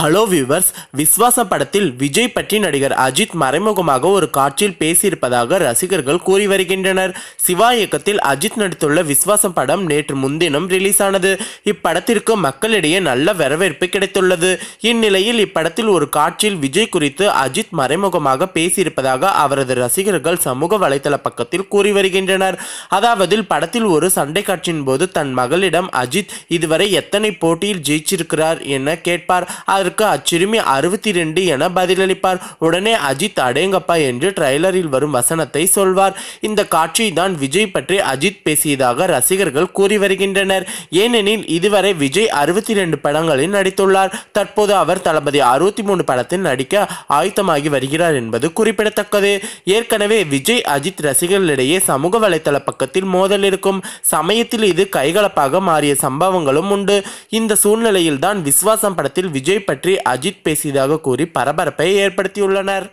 hello viewers விஸ்வாசம் படத்தில் விஜய் பற்றி நடிகர் அஜித் மறைமுகமாக ஒரு காட்சியில் பேசியிருப்பதாக ரசிகர்கள் கூறி வருகின்றனர் சிவா இயக்கத்தில் அஜித் நடித்துள்ள விஸ்வாசம் படம் நேற்று முன்தினம் ரிலீஸ் ஆனது இப்படத்திற்கு மக்களிடையே நல்ல வரவேற்பு கிடைத்துள்ளது இந்நிலையில் இப்படத்தில் ஒரு காட்சியில் விஜய் குறித்து அஜித் மறைமுகமாக பேசியிருப்பதாக அவரது ரசிகர்கள் சமூக வலைதள பக்கத்தில் கூறி வருகின்றனர் அதாவது படத்தில் ஒரு சண்டை காட்சியின் போது தன் மகளிடம் அஜித் இதுவரை எத்தனை போட்டியில் ஜெயிச்சிருக்கிறார் என கேட்பார் அது அதற்கு அச்சிறுமி அறுபத்தி ரெண்டு என பதிலளிப்பார் உடனே அஜித் அடேங்கப்பா என்று ட்ரைலரில் வரும் வசனத்தை சொல்வார் இந்த காட்சி தான் விஜய் பற்றி அஜித் பேசியதாக ரசிகர்கள் கூறி வருகின்றனர் ஏனெனில் இதுவரை விஜய் அறுபத்தி ரெண்டு படங்களில் நடித்துள்ளார் தற்போது அவர் தளபதி அறுபத்தி மூணு படத்தில் நடிக்க ஆயத்தமாகி வருகிறார் என்பது குறிப்பிடத்தக்கது ஏற்கனவே விஜய் அஜித் ரசிகர்களிடையே சமூக வலைதள பக்கத்தில் மோதல் இருக்கும் சமயத்தில் இது கைகலப்பாக மாறிய சம்பவங்களும் உண்டு இந்த சூழ்நிலையில் தான் விஸ்வாசம் படத்தில் விஜய் பற்றி பற்றி அஜித் பேசியதாக கூறி பரபரப்பை ஏற்படுத்தியுள்ளனர்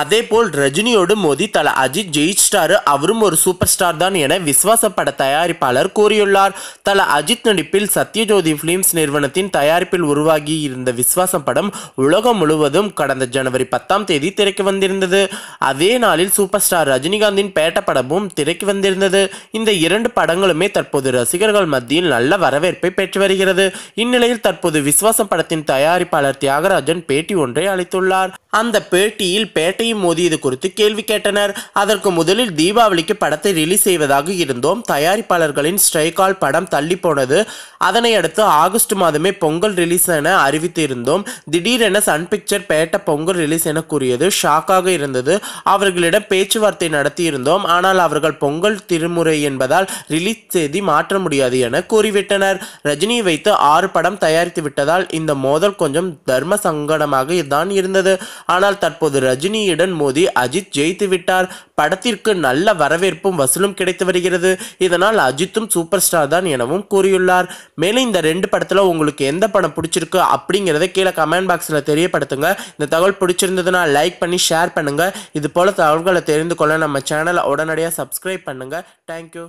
அதே போல் ரஜினியோடு மோதி தல அஜித் ஜெயிச்சிட்டாரு அவரும் ஒரு சூப்பர் ஸ்டார் தான் என விஸ்வாச பட தயாரிப்பாளர் கூறியுள்ளார் தல அஜித் நடிப்பில் சத்யஜோதி பிலிம்ஸ் நிறுவனத்தின் தயாரிப்பில் உருவாகி இருந்த விஸ்வாசம் படம் உலகம் முழுவதும் கடந்த ஜனவரி பத்தாம் தேதி திரைக்கு வந்திருந்தது அதே நாளில் சூப்பர் ஸ்டார் ரஜினிகாந்தின் பேட்ட படமும் திரைக்கு வந்திருந்தது இந்த இரண்டு படங்களுமே தற்போது ரசிகர்கள் மத்தியில் நல்ல வரவேற்பை பெற்று வருகிறது இந்நிலையில் தற்போது விஸ்வாசம் படத்தின் தயாரிப்பாளர் தியாகராஜன் பேட்டி ஒன்றை அளித்துள்ளார் அந்த பேட்டியில் பேட்டை படத்தையும் மோதி இது குறித்து கேள்வி கேட்டனர் அதற்கு முதலில் தீபாவளிக்கு படத்தை ரிலீஸ் செய்வதாக இருந்தோம் தயாரிப்பாளர்களின் ஸ்ட்ரைக்கால் படம் தள்ளி போனது அதனை அடுத்து ஆகஸ்ட் மாதமே பொங்கல் ரிலீஸ் என அறிவித்து இருந்தோம் திடீரென Sun picture Petta Pongal release என கூறியது ஷாக்காக இருந்தது அவர்களிடம் பேச்சுவார்த்தை நடத்தியிருந்தோம் ஆனால் அவர்கள் பொங்கல் திருமுறை என்பதால் ரிலீஸ் தேதி மாற்ற முடியாது என கூறிவிட்டனர் ரஜினியை வைத்து ஆறு படம் தயாரித்து விட்டதால் இந்த மோதல் கொஞ்சம் தர்ம சங்கடமாக தான் இருந்தது ஆனால் தற்போது ரஜினி விஜயுடன் மோதி அஜித் ஜெயித்து விட்டார் படத்திற்கு நல்ல வரவேற்பும் வசூலும் கிடைத்து வருகிறது இதனால் அஜித்தும் சூப்பர் ஸ்டார் தான் எனவும் கூறியுள்ளார் மேலும் இந்த ரெண்டு படத்தில் உங்களுக்கு எந்த படம் பிடிச்சிருக்கு அப்படிங்கிறத கீழே கமெண்ட் பாக்ஸில் தெரியப்படுத்துங்க இந்த தகவல் பிடிச்சிருந்ததுன்னா லைக் பண்ணி ஷேர் பண்ணுங்கள் இது போல் தகவல்களை தெரிந்து கொள்ள நம்ம சேனலை உடனடியாக சப்ஸ்கிரைப் பண்ணுங்கள் தேங்க்யூ